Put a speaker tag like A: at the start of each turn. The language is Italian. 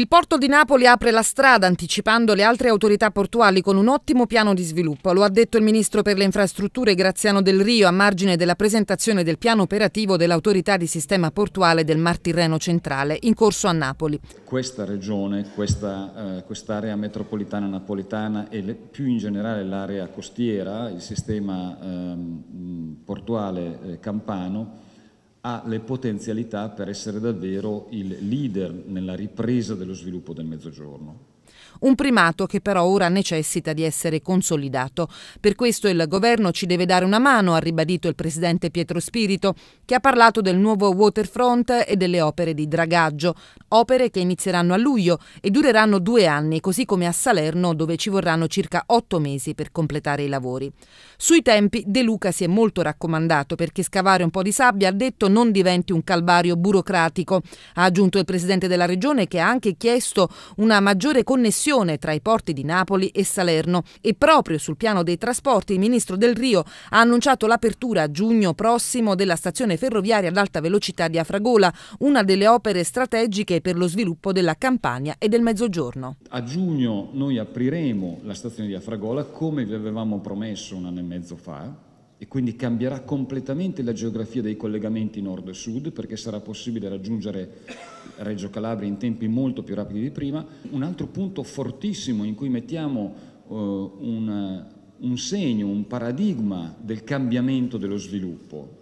A: Il porto di Napoli apre la strada anticipando le altre autorità portuali con un ottimo piano di sviluppo. Lo ha detto il ministro per le infrastrutture Graziano Del Rio a margine della presentazione del piano operativo dell'autorità di sistema portuale del Mar Tirreno Centrale in corso a Napoli.
B: Questa regione, questa, eh, quest'area metropolitana napoletana e le, più in generale l'area costiera, il sistema eh, portuale eh, campano, ha le potenzialità per essere davvero il leader nella ripresa dello sviluppo del Mezzogiorno.
A: Un primato che però ora necessita di essere consolidato. Per questo il governo ci deve dare una mano, ha ribadito il presidente Pietro Spirito, che ha parlato del nuovo waterfront e delle opere di dragaggio, opere che inizieranno a luglio e dureranno due anni, così come a Salerno dove ci vorranno circa otto mesi per completare i lavori. Sui tempi De Luca si è molto raccomandato perché scavare un po' di sabbia, ha detto, non diventi un calvario burocratico. Ha aggiunto il presidente della regione che ha anche chiesto una maggiore connessione tra i porti di Napoli e Salerno e proprio sul piano dei trasporti il ministro Del Rio ha annunciato l'apertura a giugno prossimo della stazione ferroviaria ad alta velocità di Afragola, una delle opere strategiche per lo sviluppo della Campania e del Mezzogiorno.
B: A giugno noi apriremo la stazione di Afragola come vi avevamo promesso un anno e mezzo fa e quindi cambierà completamente la geografia dei collegamenti nord e sud perché sarà possibile raggiungere Reggio Calabria in tempi molto più rapidi di prima. Un altro punto fortissimo in cui mettiamo uh, un, un segno, un paradigma del cambiamento dello sviluppo